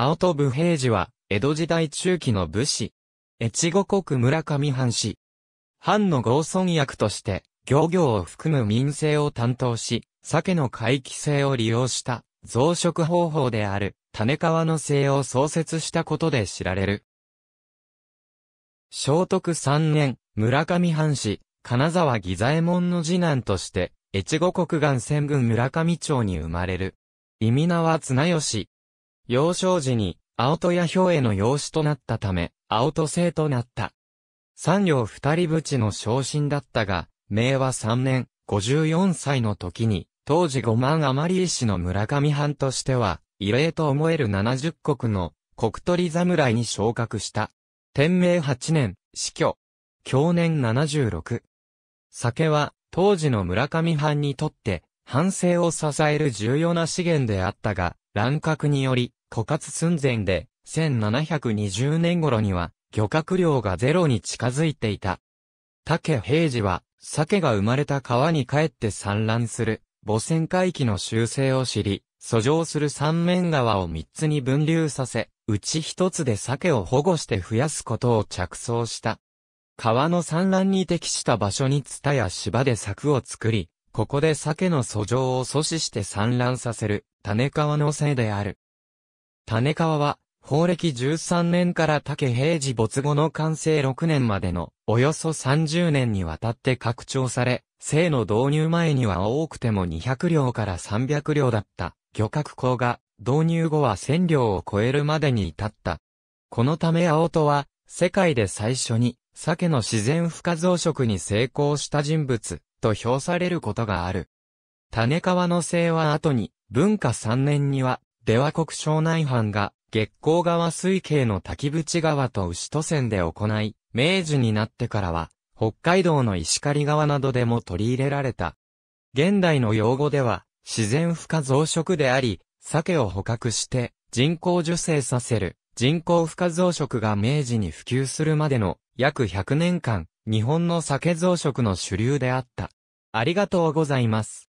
青戸武平次は、江戸時代中期の武士。越後国村上藩士。藩の合村役として、漁業を含む民生を担当し、鮭の回帰性を利用した増殖方法である種川の性を創設したことで知られる。聖徳三年、村上藩士、金沢義左衛門の次男として、越後国岸専軍村上町に生まれる。意味名は綱吉、幼少時に、青戸や兵への養子となったため、青戸生となった。三両二人淵の昇進だったが、明和三年、54歳の時に、当時五万余り医師の村上藩としては、異例と思える七十国の国取侍に昇格した。天明八年、死去。去年七十六。酒は、当時の村上藩にとって、反省を支える重要な資源であったが、乱獲により、枯渇寸前で、1720年頃には、漁獲量がゼロに近づいていた。竹平次は、鮭が生まれた川に帰って産卵する、母船回帰の習性を知り、遡上する三面川を三つに分流させ、うち一つで鮭を保護して増やすことを着想した。川の産卵に適した場所にツタや芝で柵を作り、ここで鮭の遡上を阻止して産卵させる、種川のせいである。種川は、法暦13年から竹平治没後の完成6年までの、およそ30年にわたって拡張され、生の導入前には多くても200両から300両だった、漁獲港が、導入後は1000両を超えるまでに至った。このため青戸は、世界で最初に、鮭の自然孵化増殖に成功した人物、と評されることがある。種川の生は後に、文化3年には、出羽国省内藩が、月光川水系の滝淵川と牛都線で行い、明治になってからは、北海道の石狩川などでも取り入れられた。現代の用語では、自然孵化増殖であり、鮭を捕獲して人工受精させる人工孵化増殖が明治に普及するまでの約100年間、日本の鮭増殖の主流であった。ありがとうございます。